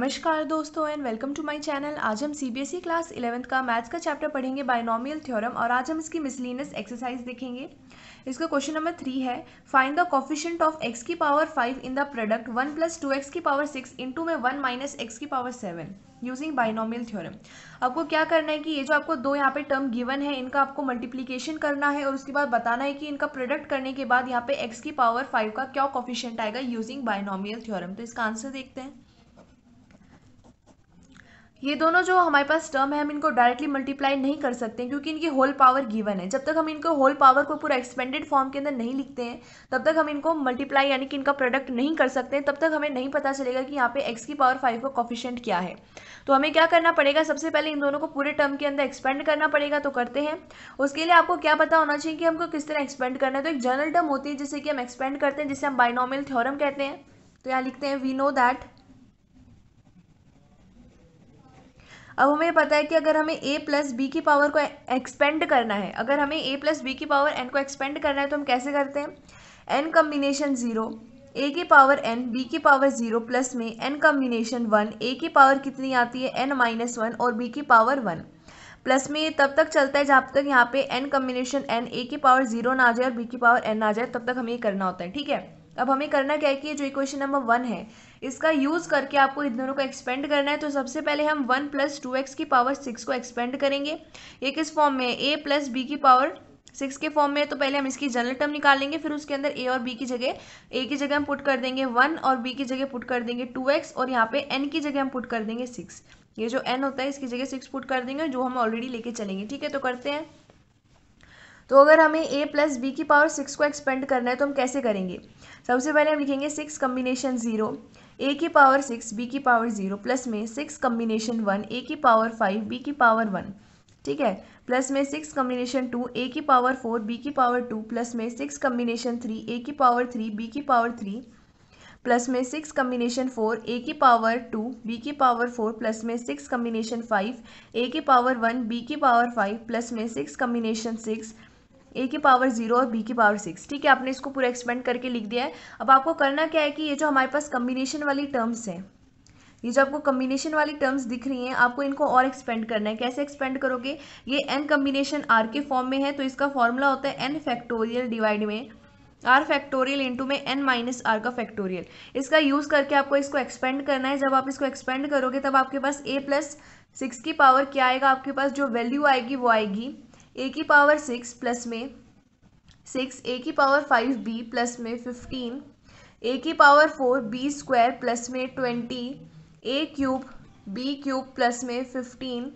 नमस्कार दोस्तों and welcome to my channel आज हम सीबीएसई क्लास इलेवंथ का मैथ्स का चैप्टर पढ़ेंगे बायनोमियल थ्योरम और आज हम इसकी मिसलिनियस एक्सरसाइज देखेंगे इसका क्वेश्चन नंबर थ्री है find the coefficient of x की power five in the product one plus two x की पावर सिक्स इंटू में वन माइनस एक्स की power seven using binomial theorem आपको क्या करना है कि ये जो आपको दो यहाँ पे टर्म गिवन है इनका आपको मल्टीप्लीकेशन करना है और उसके बाद बताना है कि इनका प्रोडक्ट करने के बाद यहाँ पे एक्स की पावर फाइव का क्या कॉफिशेंट आएगा यूजिंग बायनोमियल थ्योरम तो इसका आंसर देखते हैं ये दोनों जो हमारे पास टर्म है हम इनको डायरेक्टली मल्टीप्लाई नहीं कर सकते क्योंकि इनकी होल पावर गिवन है जब तक हम इनको होल पावर को पूरा एक्सपेंडेड फॉर्म के अंदर नहीं लिखते हैं तब तक हम इनको मल्टीप्लाई यानी कि इनका प्रोडक्ट नहीं कर सकते तब तक हमें नहीं पता चलेगा कि यहाँ पे एक्स की पावर फाइव का कॉफिशेंट क्या है तो हमें क्या करना पड़ेगा सबसे पहले इन दोनों को पूरे टर्म के अंदर एक्सपेंड करना पड़ेगा तो करते हैं उसके लिए आपको क्या पता होना चाहिए कि हमको किस तरह एक्सपेंड करना है तो एक जर्नल टर्म होती है जिसे कि हम एक्सपेंड करते हैं जिसे हम बाइनॉमियल थ्योरम कहते हैं तो यहाँ लिखते हैं वी नो दैट अब हमें पता है कि अगर हमें ए प्लस बी की पावर को एक्सपेंड करना है अगर हमें ए प्लस बी की पावर एन को एक्सपेंड करना है तो हम कैसे करते हैं एन कम्बिनेशन ज़ीरो ए की पावर एन बी की पावर ज़ीरो प्लस में एन कम्बिनेशन वन ए की पावर कितनी आती है एन माइनस वन और बी की पावर वन प्लस में ये तब तक चलता है जब तक यहाँ पे एन कम्बिनेशन एन ए की पावर जीरो ना आ जाए और बी की पावर एन आ जाए तब तक हमें ये करना होता है ठीक है अब हमें करना क्या है कि जो इक्वेशन नंबर वन है इसका यूज़ करके आपको इन दोनों को एक्सपेंड करना है तो सबसे पहले हम वन प्लस टू एक्स की पावर सिक्स को एक्सपेंड करेंगे ये किस फॉर्म में ए प्लस बी की पावर सिक्स के फॉर्म में तो पहले हम इसकी जनरल टर्म निकाल लेंगे फिर उसके अंदर ए और बी की जगह ए की जगह हम पुट कर देंगे वन और बी की जगह पुट कर देंगे टू एक्स और यहाँ पे एन की जगह हम पुट कर देंगे सिक्स ये जो एन होता है इसकी जगह सिक्स पुट कर देंगे जो हम ऑलरेडी लेके चलेंगे ठीक है तो करते हैं तो अगर हमें ए प्लस बी की पावर सिक्स को एक्सपेंड करना है तो हम कैसे करेंगे सबसे पहले हम लिखेंगे सिक्स कम्बिनेशन ज़ीरो ए की पावर सिक्स बी की पावर ज़ीरो प्लस में सिक्स कम्बिनेशन वन ए की पावर फाइव बी की पावर वन ठीक है प्लस में सिक्स कम्बिनेशन टू ए की पावर फोर बी की पावर टू प्लस में सिक्स कम्बिनेशन थ्री ए की पावर थ्री बी की पावर थ्री प्लस में सिक्स कम्बिनेशन फोर ए की पावर टू बी की पावर फोर प्लस में सिक्स कम्बिनेशन फाइव ए की पावर वन बी की पावर फाइव प्लस में सिक्स कम्बिनेशन सिक्स ए की पावर जीरो और बी की पावर सिक्स ठीक है आपने इसको पूरा एक्सपेंड करके लिख दिया है अब आपको करना क्या है कि ये जो हमारे पास कम्बिनेशन वाली टर्म्स हैं ये जो आपको कम्बिनेशन वाली टर्म्स दिख रही हैं आपको इनको और एक्सपेंड करना है कैसे एक्सपेंड करोगे ये एन कम्बिनेशन आर के फॉर्म में है तो इसका फॉर्मूला होता है एन फैक्टोरियल डिवाइड में आर फैक्टोरियल इंटू में एन माइनस आर का फैक्टोरियल इसका यूज़ करके आपको इसको एक्सपेंड करना है जब आप इसको एक्सपेंड करोगे तब आपके पास ए प्लस सिक्स की पावर क्या आएगा आपके पास जो वैल्यू आएगी वो आएगी ए की पावर सिक्स प्लस में सिक्स ए की पावर फाइव बी प्लस में फिफ्टीन ए की power four b square plus में twenty a cube b cube plus में फिफ्टीन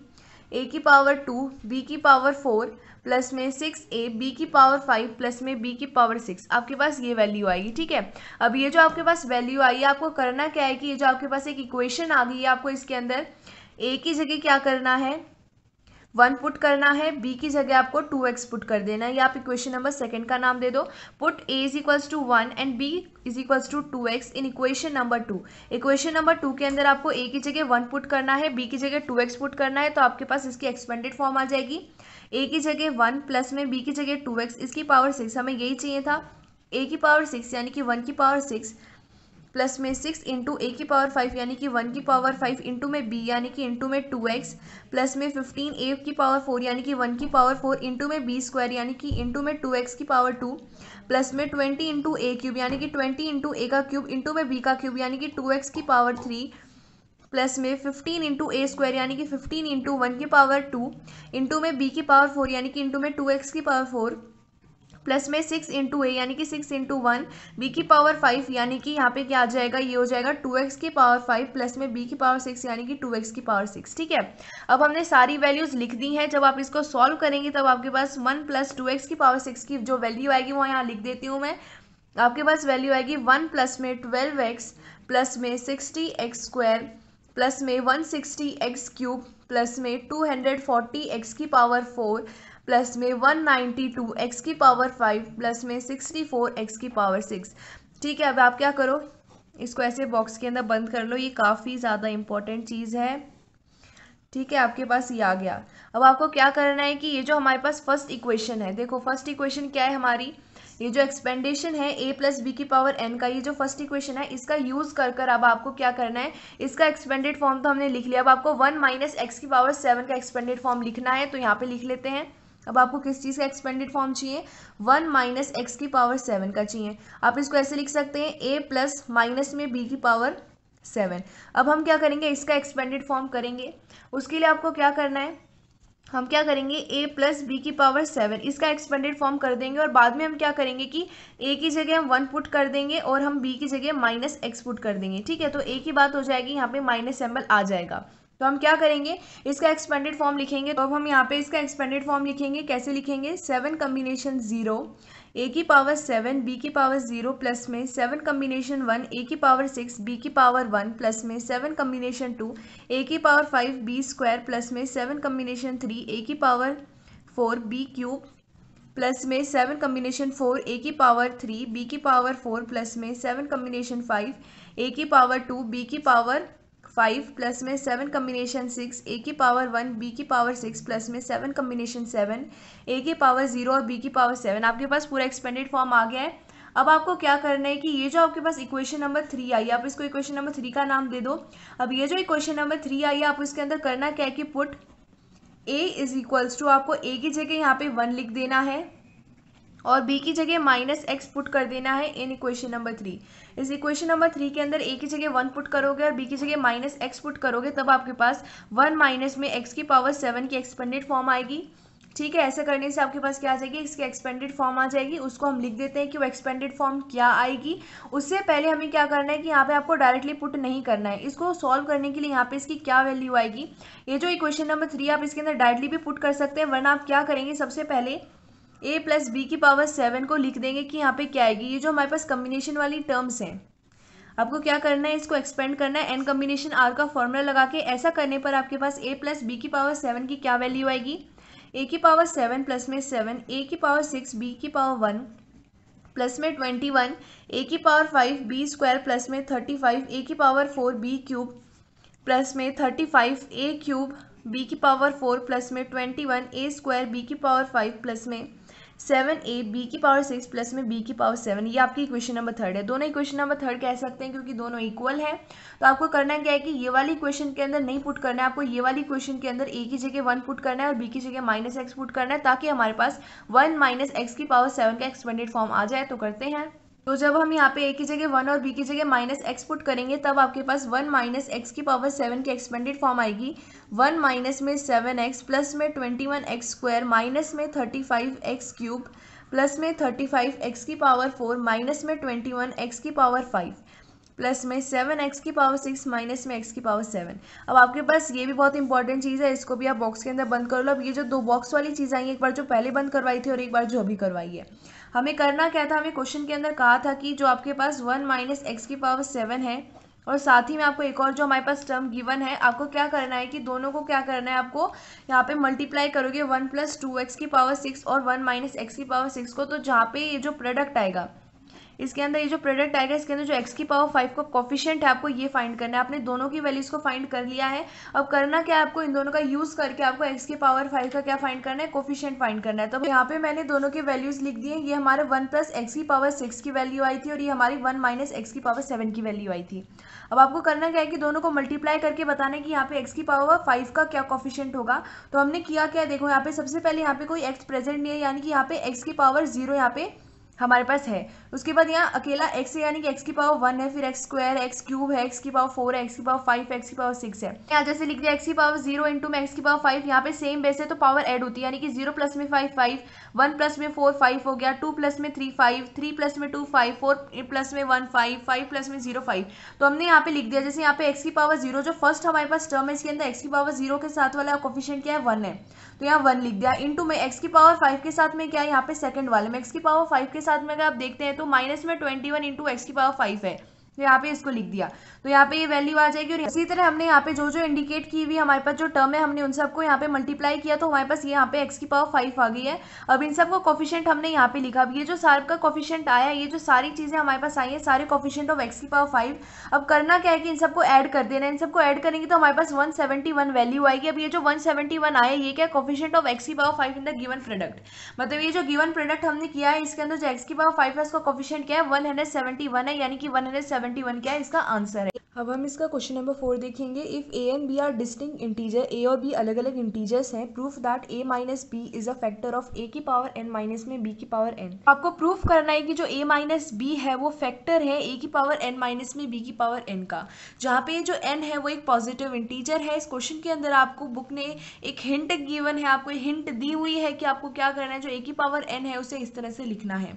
ए की पावर टू बी की पावर फोर प्लस में सिक्स ए बी की पावर फाइव प्लस में b की पावर सिक्स आपके पास ये वैल्यू आएगी ठीक है अब ये जो आपके पास वैल्यू आई है आपको करना क्या है कि ये जो आपके पास एक इक्वेशन आ गई है आपको इसके अंदर ए की जगह क्या करना है वन पुट करना है बी की जगह आपको टू एक्स पुट कर देना है या आप इक्वेशन नंबर सेकंड का नाम दे दो put a is equals to one and b is equals to two x in equation number two equation number two के अंदर आपको ए की जगह वन पुट करना है बी की जगह टू एक्स पुट करना है तो आपके पास इसकी एक्सपेंडेड फॉर्म आ जाएगी ए की जगह वन प्लस में बी की जगह टू एक्स इसकी पावर सिक्स हमें यही चाहिए था ए की पावर सिक्स यानी कि वन की पावर सिक्स प्लस में सिक्स इंटू ए की पावर फाइव यानी कि वन की पावर फाइव इंटू में बी यानी कि इंटू में टू एक्स प्लस में फिफ्टीन ए की पावर फोर यानी कि वन की पावर फोर इंटू में बी स्क्वायर यानी कि इंटू में टू एक्स की पावर टू प्लस में ट्वेंटी इंटू ए क्यूब यानी कि ट्वेंटी इंटू ए का क्यूब इंटू में बी का क्यूब यानी कि टू एक्स की पावर थ्री प्लस में फिफ्टीन इंटू ए स्क्वायर यानी कि फिफ्टीन इंटू वन की पावर टू इंटू में बी की पावर फोर यानी कि इंटू में टू एक्स की पावर फोर प्लस में सिक्स इंटू ए यानी कि सिक्स इंटू वन बी की पावर फाइव यानी कि यहाँ पे क्या आ जाएगा ये हो जाएगा टू एक्स की पावर फाइव प्लस में बी की पावर सिक्स यानी कि टू एक्स की पावर सिक्स ठीक है अब हमने सारी वैल्यूज लिख दी हैं जब आप इसको सॉल्व करेंगे तब आपके पास वन प्लस टू एक्स की पावर सिक्स की जो वैल्यू आएगी वो यहाँ लिख देती हूँ मैं आपके पास वैल्यू आएगी वन प्लस में ट्वेल्व एक्स प्लस में सिक्सटी एक्स स्क्वायर प्लस में one sixty x cube plus में टू हंड्रेड फोर्टी एक्स की पावर फोर प्लस में 192 x की पावर फाइव प्लस में 64 x की पावर सिक्स ठीक है अब आप क्या करो इसको ऐसे बॉक्स के अंदर बंद कर लो ये काफ़ी ज़्यादा इंपॉर्टेंट चीज़ है ठीक है आपके पास ये आ गया अब आपको क्या करना है कि ये जो हमारे पास फर्स्ट इक्वेशन है देखो फर्स्ट इक्वेशन क्या है हमारी ये जो एक्सपेंडेशन है ए प्लस बी की पावर एन का ये जो फर्स्ट इक्वेशन है इसका यूज़ कर कर अब आपको क्या करना है इसका एक्सपेंडेड फॉर्म तो हमने लिख लिया अब आपको वन माइनस एक्स की पावर सेवन का एक्सपेंडेड फॉर्म लिखना है तो यहाँ पे लिख लेते हैं अब आपको किस चीज़ का एक्सपेंडेड फॉर्म चाहिए वन माइनस एक्स की पावर सेवन का चाहिए आप इसको ऐसे लिख सकते हैं ए प्लस माइनस में बी की पावर सेवन अब हम क्या करेंगे इसका एक्सपेंडेड फॉर्म करेंगे उसके लिए आपको क्या करना है हम क्या करेंगे ए प्लस बी की पावर सेवन इसका एक्सपेंडेड फॉर्म कर देंगे और बाद में हम क्या करेंगे कि ए की जगह हम वन पुट कर देंगे और हम बी की जगह माइनस एक्स पुट कर देंगे ठीक है तो ए की बात हो जाएगी यहाँ पे माइनस सेम्बल आ जाएगा तो हम क्या करेंगे इसका एक्सपेंडेड फॉर्म लिखेंगे तो अब हम यहाँ पे इसका एक्सपेंडेड फॉर्म लिखेंगे कैसे लिखेंगे सेवन कम्बिनेशन जीरो ए की पावर सेवन बी की पावर जीरो प्लस में सेवन कम्बिनेशन वन ए की पावर सिक्स बी की पावर वन प्लस में सेवन कम्बिनेशन टू ए की power five b square plus में सेवन कम्बिनेशन थ्री ए की power four b cube plus में seven combination four a की power three b की power four plus में seven combination five a की power two b की power five plus में seven combination six a की power one b की power six plus में सेवन कम्बिनेशन सेवन ए की पावर जीरो और बी की पावर सेवन आपके पास पूरा एक्सपेंडेड फॉर्म आ गया है अब आपको क्या करना है कि ये जो आपके पास इक्वेशन नंबर थ्री आई है आप इसको इक्वेशन नंबर थ्री का नाम दे दो अब ये जो इक्वेशन नंबर थ्री आई है आप इसके अंदर करना क्या है कि put a is equals to आपको ए की जगह यहाँ पे वन लिख देना है और बी की जगह माइनस एक्स पुट कर देना है इन इक्वेशन नंबर थ्री इस इक्वेशन नंबर थ्री के अंदर ए की जगह वन पुट करोगे और बी की जगह माइनस एक्स पुट करोगे तब आपके पास वन माइनस में एक्स की पावर सेवन की एक्सपेंडेड फॉर्म आएगी ठीक है ऐसा करने से आपके पास क्या आ जाएगी इसकी एक्सपेंडेड फॉर्म आ जाएगी उसको हम लिख देते हैं कि वो एक्सपेंडेड फॉर्म क्या आएगी उससे पहले हमें क्या करना है कि यहाँ पे आपको डायरेक्टली पुट नहीं करना है इसको सॉल्व करने के लिए यहाँ पे इसकी क्या वैल्यू आएगी ये जो इक्वेशन नंबर थ्री आप इसके अंदर डायरेक्टली भी पुट कर सकते हैं वरना आप क्या करेंगे सबसे पहले ए प्लस बी की पावर सेवन को लिख देंगे कि यहाँ पे क्या आएगी ये जो हमारे पास कम्बिनेशन वाली टर्म्स हैं आपको क्या करना है इसको एक्सपेंड करना है एन कम्बिनेशन आर का फॉर्मूला लगा के ऐसा करने पर आपके पास ए प्लस बी की पावर सेवन की क्या वैल्यू आएगी ए की पावर सेवन प्लस में सेवन ए की पावर सिक्स बी की पावर वन प्लस में ट्वेंटी वन ए की power five b square plus में थर्टी फाइव ए की power four b cube plus में thirty five a cube b की power four plus में twenty one a square b की power five plus में seven a b की power six plus में b की power seven ये आपकी इक्वेशन नंबर थर्ड है दोनों इक्वेशन नंबर थर्ड कह सकते हैं क्योंकि दोनों इक्वल है तो आपको करना क्या है कि ये वाली इक्वेशन के अंदर नहीं पुट करना है आपको ये वाली इक्वेशन के अंदर ए की जगह वन पुट करना है और बी की जगह माइनस एक्स पुट करना है ताकि हमारे पास वन माइनस एक्स की पावर सेवन का एक्सपेंडेड फॉर्म आ जाए तो करते हैं तो जब हम यहाँ पे ए की जगह वन और बी की जगह माइनस एक्स पुट करेंगे तब आपके पास वन माइनस एक्स की पावर सेवन की एक्सपेंडेड फॉर्म आएगी वन माइनस में सेवन एक्स प्लस में twenty one x square minus में thirty five x cube plus में थर्टी फाइव एक्स की पावर फोर माइनस में ट्वेंटी वन एक्स की पावर फाइव प्लस में सेवन एक्स की पावर सिक्स माइनस में एक्स की पावर सेवन अब आपके पास ये भी बहुत इंपॉर्टेंट चीज़ है इसको भी आप बॉक्स के अंदर बंद कर लो अब ये जो दो बॉक्स वाली चीज़ आई है एक बार जो पहले बंद करवाई थी और एक बार जो अभी करवाई है हमें करना क्या था हमें क्वेश्चन के अंदर कहा था कि जो आपके पास वन माइनस एक्स की पावर सेवन है और साथ ही में आपको एक और जो हमारे पास टर्म गिवन है आपको क्या करना है कि दोनों को क्या करना है आपको यहाँ पे मल्टीप्लाई करोगे वन प्लस टू एक्स की पावर सिक्स और वन माइनस एक्स की पावर सिक्स को तो जहाँ पे ये जो प्रोडक्ट आएगा इसके अंदर ये जो प्रोडक्ट आएगा इसके अंदर जो एक्स की पावर फाइव का कॉफिशियंट है आपको ये फाइंड करना है आपने दोनों की वैल्यूज़ को फाइंड कर लिया है अब करना क्या आपको इन दोनों का यूज़ करके आपको एक्स की पावर फाइव का क्या फाइंड करना है कॉफिशियंट फाइंड करना है तो यहाँ पे मैंने दोनों के वैल्यूज़ लिख दिए ये हमारे वन प्लस एक्स की पावर सिक्स की वैल्यू आई थी और ये हमारी वन माइनस एक्स की पावर सेवन की वैल्यू आई थी अब आपको करना क्या है कि दोनों को मल्टीप्लाई करके बताने की कि यहाँ पे एक्स की पावर फाइव का क्या कॉफिशियंट होगा तो हमने किया क्या देखो यहाँ पे सबसे पहले यहाँ पे कोई एक्स प्रेजेंट नहीं है यानी कि यहाँ पे एक्स की पावर जीरो यहाँ पे हमारे पास है उसके बाद यहाँ अकेला x है यानी कि x की पावर वन है फिर एक्स स्क्वायर एक्स क्यूब है x की पावर फोर है x की पावर फाइव एक्स की पावर सिक्स है यहाँ जैसे लिख दिया x की पावर जीरो इंटू में एक्स की पावर फाइव यहाँ पे सेम बेस है तो पावर ऐड होती है यानी कि जीरो प्लस में फाइव फाइव वन प्लस में फोर फाइव हो गया टू प्लस में थ्री फाइव थ्री प्लस में टू फाइव फोर प्लस में वन फाइव फाइव प्लस में जीरो फाइव तो हमने यहाँ पे लिख दिया जैसे यहाँ पे एक्स की पावर जीरो जो फर्स्ट हमारे पास टर्म है इसके अंदर एक्स की पावर जीरो के साथ वाला कोफिशियंट क्या है वन है तो यहाँ वन लिख दिया इंटू में एक्स की पावर फाइव के साथ में क्या है यहाँ पे सेकंड वाले में एक्स की पावर फाइव के साथ में अगर आप देखते हैं तो माइनस में ट्वेंटी वन इंटू एक्स की पावर फाइव है तो यहाँ पे इसको लिख दिया तो यहाँ पे ये वैल्यू आ जाएगी और इसी तरह हमने यहाँ पे जो जो इंडिकेट की हुई हमारे पास जो टर्म है हमने उन सबको यहाँ पे मल्टीप्लाई किया तो हमारे पास ये यहाँ पे एक्स की पावर फाइव आ गई है अब इन सबको कॉफिशियंट हमने यहाँ पे लिखा अब ये जो सार्क का कॉफिशियंट आया ये जो सारी चीज़ें हमारे पास आई है सारे कॉफिशेंट ऑफ एक्स की पावर फाइव अब करना क्या है कि इन सबको ऐड कर देना इन सबको ऐड करेंगे तो हमारे पास वन वैल्यू आएगी अब ये जो वन आया ये क्या कॉफिशेंट ऑफ एक्स की power five in the given product मतलब ये जो गिवन प्रोडक्ट हमने किया है इसके अंदर जो एक्स की पावर फाइव है उसका कॉफिशियंट क्या है वन है यानी कि वन सेवेंटी वन क्या है इसका आंसर है अब हम इसका क्वेश्चन नंबर फोर देखेंगे if a and b are distinct integer a और बी अलग अलग इंटीजर्स हैं proof that a minus b is a factor of a की पावर एन माइनस में बी की पावर एन आपको प्रूफ करना है कि जो ए माइनस बी है वो फैक्टर है ए की पावर एन माइनस में बी की पावर एन का जहाँ पे जो एन है वो एक पॉजिटिव इंटीजर है इस क्वेश्चन के अंदर आपको बुक ने एक हिंट गिवन है आपको हिंट दी हुई है कि आपको क्या करना है जो ए की पावर एन है उसे इस तरह से लिखना है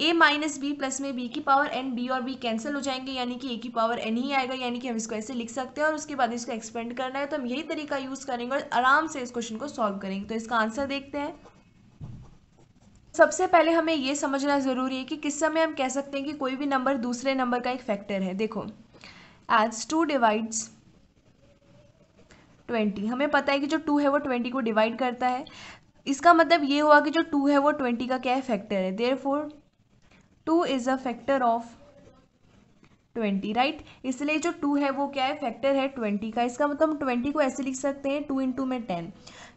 ए माइनस बी प्लस में बी की पावर एन बी और बी कैंसिल हो जाएंगे जाएंगे यानी कि ए की पावर एन ही आएगा यानी कि हम इसको ऐसे लिख सकते हैं और उसके बाद इसको एक्सपेंड करना है तो हम यही तरीका यूज़ करेंगे और आराम से इस क्वेश्चन को सॉल्व करेंगे तो इसका आंसर देखते हैं सबसे पहले हमें यह समझना ज़रूरी है कि किस समय हम कह सकते हैं कि कोई भी नंबर दूसरे नंबर का एक फैक्टर है देखो एज टू डिवाइड्स ट्वेंटी हमें पता है कि जो टू है वो ट्वेंटी को डिवाइड करता है इसका मतलब ये हुआ कि जो टू है वो ट्वेंटी का क्या है फैक्टर है there four two is a factor of twenty right इसलिए जो टू है वो क्या है फैक्टर है ट्वेंटी का इसका मतलब हम ट्वेंटी को ऐसे लिख सकते हैं टू इंटू में टेन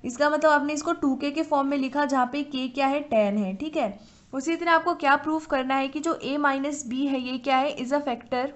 इसका मतलब आपने इसको टू के के फॉर्म में लिखा जहाँ पे के क्या है टेन है ठीक है उसी तरह आपको क्या प्रूफ करना है कि जो ए माइनस बी है ये क्या है इज़ अ फैक्टर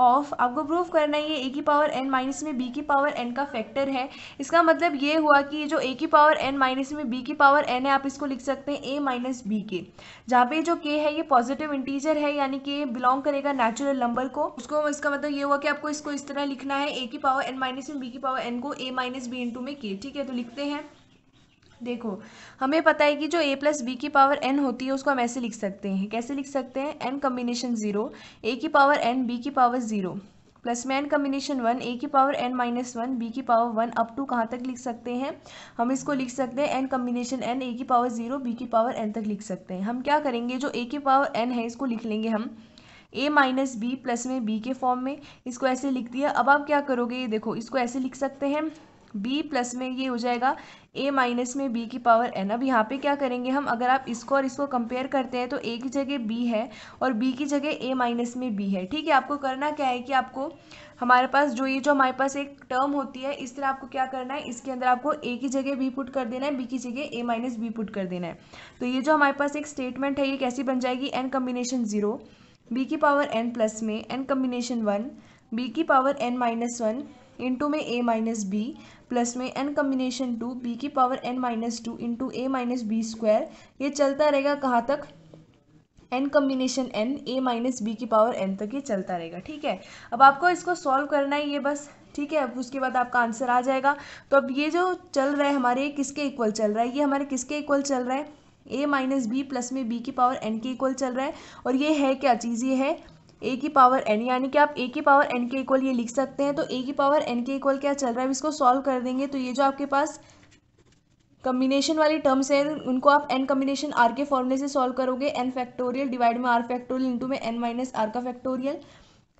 ऑफ आपको प्रूव करना है ये ए की पावर एन माइनस में बी की पावर एन का फैक्टर है इसका मतलब ये हुआ कि जो ए की पावर एन माइनस में बी की पावर एन है आप इसको लिख सकते हैं ए माइनस बी के जहाँ पे जो के है ये पॉजिटिव इंटीजर है यानी कि बिलोंग करेगा नेचुरल नंबर को उसको इसका मतलब ये हुआ कि आपको इसको इस तरह लिखना है ए की पावर एन माइनस में बी की पावर एन को ए माइनस बी इंटू में के ठीक है तो लिखते हैं देखो हमें पता है कि जो ए प्लस बी की पावर एन होती है उसको हम ऐसे लिख सकते हैं कैसे लिख सकते हैं एन कम्बिनेशन जीरो ए की पावर एन बी की पावर जीरो प्लस में एन कम्बिनेशन वन ए की power n minus one b की पावर वन अप टू कहाँ तक लिख सकते हैं हम इसको लिख सकते हैं एन कम्बिनेशन एन ए की पावर जीरो बी की पावर एन तक लिख सकते हैं हम क्या करेंगे जो ए की पावर एन है इसको लिख लेंगे हम ए माइनस बी प्लस में बी के फॉर्म में इसको ऐसे लिख दिया अब आप क्या करोगे ये देखो इसको ऐसे लिख सकते हैं बी प्लस में ये हो जाएगा ए माइनस में बी की पावर एन अब यहाँ पे क्या करेंगे हम अगर आप इसको और इसको कंपेयर करते हैं तो ए की जगह बी है और बी की जगह ए माइनस में बी है ठीक है आपको करना क्या है कि आपको हमारे पास जो ये जो हमारे पास एक टर्म होती है इस तरह आपको क्या करना है इसके अंदर आपको ए की जगह बी पुट कर देना है बी की जगह ए माइनस बी पुट कर देना है तो ये जो हमारे पास एक स्टेटमेंट है ये कैसी बन जाएगी एन कम्बिनेशन ज़ीरो बी की पावर एन प्लस में एन कम्बिनेशन वन बी की power n minus one into में ए माइनस बी प्लस में एन कम्बिनेशन टू बी की power n minus two into a minus b square ये चलता रहेगा कहाँ तक n combination n a minus b की पावर एन तक ये चलता रहेगा ठीक है अब आपको इसको सॉल्व करना है ये बस ठीक है अब उसके बाद आपका आंसर आ जाएगा तो अब ये जो चल रहा है हमारे किसके इक्वल चल रहा है ये हमारे किसके इक्वल चल रहा है ए माइनस बी प्लस में बी की पावर एन के इक्वल चल रहा है और ये है क्या चीज़ ये है ए की पावर एन यानी कि आप ए की पावर एन के इक्वल ये लिख सकते हैं तो ए की पावर एन के इक्वल क्या चल रहा है इसको सॉल्व कर देंगे तो ये जो आपके पास कम्बिनेशन वाली टर्म्स हैं उनको आप एन कम्बिनेशन आर के फॉर्मूले से सॉल्व करोगे एन फैक्टोरियल डिवाइड में आर फैक्टोरियल इंटू में एन माइनस आर का फैक्टोरियल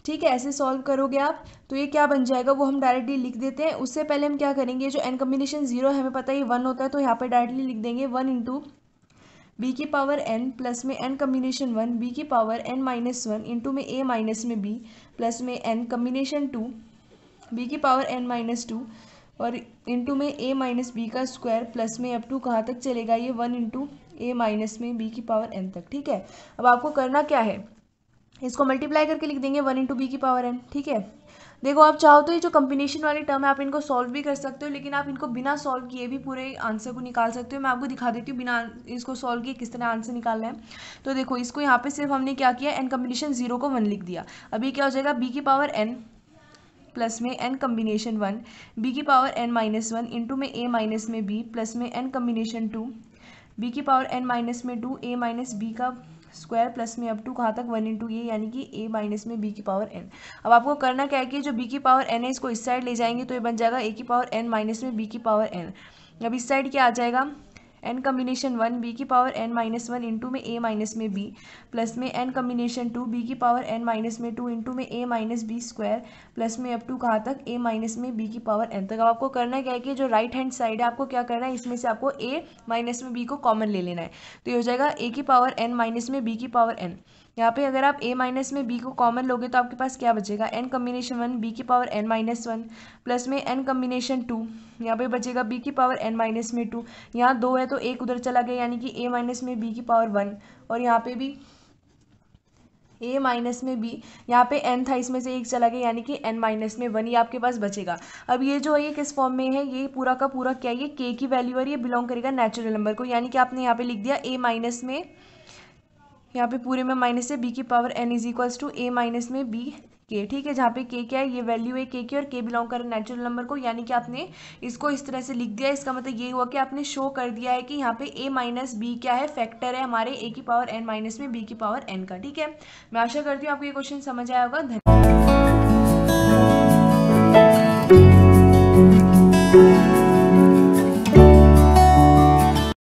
ठीक है ऐसे सॉल्व करोगे आप तो ये क्या बन जाएगा वो हम डायरेक्टली लिख देते हैं उससे पहले हम क्या करेंगे जो एन कम्बिनेशन जीरो है हमें पता है ये वन होता है तो यहाँ पर डायरेक्टली लिख देंगे वन इंटू बी की पावर एन प्लस में एन कम्बिनेशन वन बी की power n minus one into में ए माइनस में बी प्लस में एन कम्बिनेशन टू बी की पावर एन माइनस टू और इंटू में ए माइनस बी का स्क्वायर प्लस में अप टू कहाँ तक चलेगा ये वन इंटू ए माइनस में बी की पावर एन तक ठीक है अब आपको करना क्या है इसको मल्टीप्लाई करके लिख देंगे वन इंटू बी की पावर एन ठीक है देखो आप चाहो तो ये जो कम्बिनेशन वाले टर्म है आप इनको सॉल्व भी कर सकते हो लेकिन आप इनको बिना सॉल्व किए भी पूरे आंसर को निकाल सकते हो मैं आपको दिखा देती हूँ बिना इसको सॉल्व किए किस तरह आंसर निकालना है तो देखो इसको यहाँ पे सिर्फ हमने क्या किया एन कम्बिनेशन जीरो को वन लिख दिया अभी क्या हो जाएगा बी की पावर एन प्लस में एन कम्बिनेशन वन बी की power n minus one into में ए माइनस में बी प्लस में एन कम्बिनेशन टू बी की पावर एन माइनस में टू ए माइनस बी का स्क्वायर प्लस में अप टू कहाँ तक वन इंटू ए यानी कि ए माइनस में बी की पावर एन अब आपको करना क्या है कि जो बी की पावर एन है इसको इस साइड ले जाएंगे तो ये बन जाएगा ए की पावर एन माइनस में बी की पावर एन अब इस साइड क्या आ जाएगा एन कम्बिनेशन वन बी की power n minus one into में ए माइनस में बी प्लस में एन कम्बिनेशन टू बी की पावर एन माइनस में टू इंटू में a minus b square plus में अप टू कहाँ तक ए माइनस में बी की पावर एन तक अब आपको करना क्या है कि जो राइट हैंड साइड है आपको क्या करना है इसमें से आपको ए माइनस में बी को कॉमन ले लेना है तो ये हो जाएगा ए की पावर एन माइनस में बी की पावर एन यहाँ पे अगर आप ए माइनस में बी को कॉमन लोगे तो आपके पास क्या बचेगा एन कम्बिनेशन वन बी की power n minus one plus में एन कम्बिनेशन टू यहाँ पे बचेगा बी की पावर एन माइनस में टू यहाँ दो है तो एक उधर चला गया यानी कि ए माइनस में बी की पावर वन और यहाँ पे भी ए माइनस में बी यहाँ पे एन था इसमें से एक चला गया यानी कि एन माइनस में वन ये आपके पास बचेगा अब ये जो है ये किस फॉर्म में है ये पूरा का पूरा क्या है ये के की वैल्यू और ये बिलोंग करेगा नेचुरल नंबर को यानी कि आपने यहाँ पे लिख दिया ए माइनस में यहाँ पे पूरे में माइनस है बी की power n is equals to a minus में बी के ठीक है जहाँ पे के क्या है ये वैल्यू है के के और के बिलोंग कर नेचुरल नंबर को यानी कि आपने इसको इस तरह से लिख दिया इसका मतलब ये हुआ कि आपने शो कर दिया है कि यहाँ पे ए माइनस बी क्या है फैक्टर है हमारे ए की पावर एन माइनस में बी की पावर एन का ठीक है मैं आशा करती हूँ आपको ये क्वेश्चन समझ आया होगा धन्यवाद